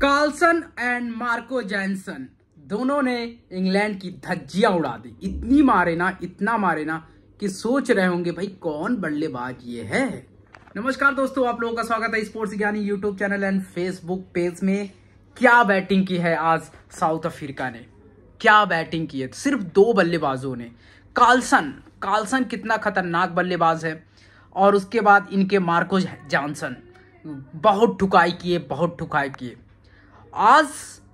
Carlsen and Marco Jansen दोनों ने England की धज्जियां उड़ा दी इतनी मारे ना इतना मारे ना कि सोच रहे होंगे भाई कौन बल्लेबाज ये है नमस्कार दोस्तों आप लोगों का स्वागत है sports Gyani YouTube channel and Facebook page में क्या बैटिंग की है आज साउथ अफ्रीका ने क्या बैटिंग की है तो सिर्फ दो बल्लेबाजों ने कार्लसन कार्लसन कितना खतरनाक बल्लेबाज है और उसके बाद इनके मार्को जॉनसन बहुत ठुकाई किए बहुत ठुकाई किए आज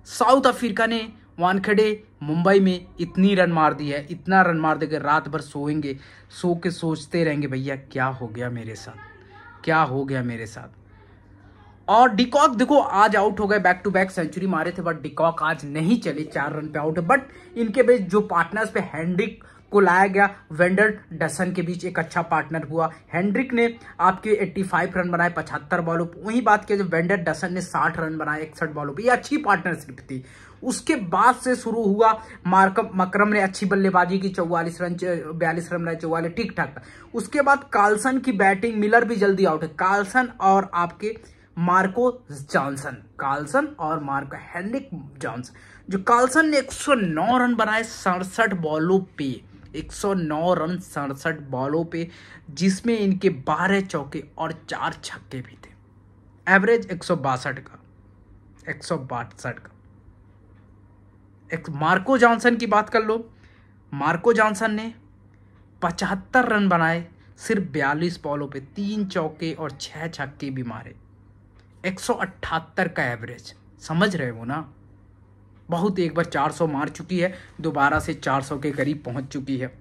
साउथ अफ्रीका ने वानखेड़े मुंबई में इतनी रन मार दी है इतना रन मार देकर रात भर सोएंगे सो के सोचते रहेंगे भैया क्या हो गया मेरे साथ क्या हो गया मेरे साथ और डिकॉक देखो आज आउट हो गए बैक टू बैक सेंचुरी मारे थे बट डिकॉक आज नहीं चले चार रन पे आउट है बट इनके बीच जो पार्टनर्स पे हैंड्रिक को लाया गया वेंडर डसन के बीच एक अच्छा पार्टनर हुआ हैंड्रिक ने आपके 85 रन बनाए 75 बॉलों पर वही बात किया जब वेंडर डसन ने 60 रन बनाए इकसठ बॉलों पर यह अच्छी पार्टनरशिप थी उसके बाद से शुरू हुआ मार्कम मकरम ने अच्छी बल्लेबाजी की चौवालीस रन बयालीस रन बनाए चौवालीस ठीक ठाक उसके बाद कार्लसन की बैटिंग मिलर भी जल्दी आउट है कार्लसन और आपके मार्को जॉनसन कार्लसन और मार्को हेनरिक जॉनसन जो कार्लसन ने 109 रन बनाए सड़सठ बॉलों पे 109 रन सड़सठ बॉलों पे जिसमें इनके 12 चौके और चार छक्के भी थे एवरेज एक का एक का एक मार्को जॉनसन की बात कर लो मार्को जॉनसन ने पचहत्तर रन बनाए सिर्फ बयालीस बॉलों पे तीन चौके और छह छक्के भी मारे 178 का एवरेज समझ रहे हो ना बहुत एक बार 400 मार चुकी है दोबारा से 400 के करीब पहुंच चुकी है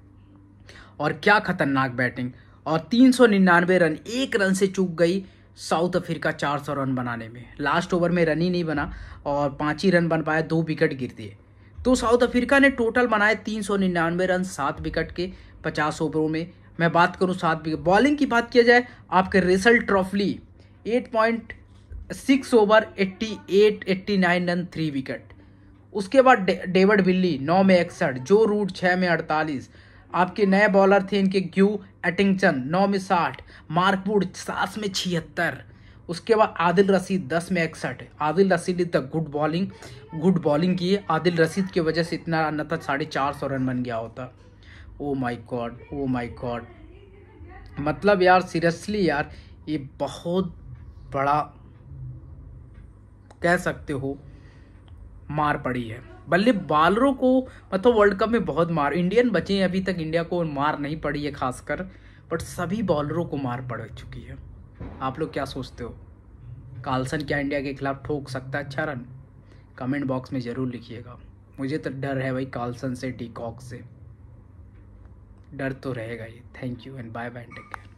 और क्या खतरनाक बैटिंग और 399 रन एक रन से चूक गई साउथ अफ्रीका 400 रन बनाने में लास्ट ओवर में रन ही नहीं बना और पाँच ही रन बन पाया दो विकेट गिर दिए तो साउथ अफ्रीका ने टोटल बनाए तीन सौ निन्यानवे रन सात विकेट के पचास ओवरों में मैं बात करूँ सात विकेट बॉलिंग की बात किया जाए आपके Reece Topley eight point six over eighty eight eighty nine run three wicket उसके बाद डेविड बिल्ली नौ में इकसठ जो रूट छः में अड़तालीस आपके नए बॉलर थे इनके ग्यू एटिंगटन नौ में साठ मार्कवुड सात में छिहत्तर उसके बाद आदिल रसीद दस में इकसठ Adil Rashid is the good bowling good bowling किए आदिल रसीद की वजह से इतना रन था साढ़े चार सौ रन बन गया होता ओ माई गॉड ओ माई गॉड मतलब यार सीरियसली यार ये बहुत बड़ा कह सकते हो मार पड़ी है बल्ले बॉलरों को मतलब वर्ल्ड कप में बहुत मार इंडियन बचे अभी तक इंडिया को मार नहीं पड़ी है खासकर बट सभी बॉलरों को मार पड़ चुकी है आप लोग क्या सोचते हो कार्लसन क्या इंडिया के खिलाफ ठोक सकता है अच्छा रन कमेंट बॉक्स में ज़रूर लिखिएगा मुझे तो डर है भाई कार्लसन से डीकॉक से डर तो रहेगा ये thank you and bye bye take care